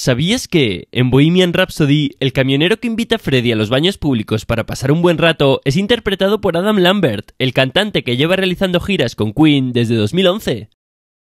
¿Sabías que en Bohemian Rhapsody el camionero que invita a Freddy a los baños públicos para pasar un buen rato es interpretado por Adam Lambert, el cantante que lleva realizando giras con Queen desde 2011?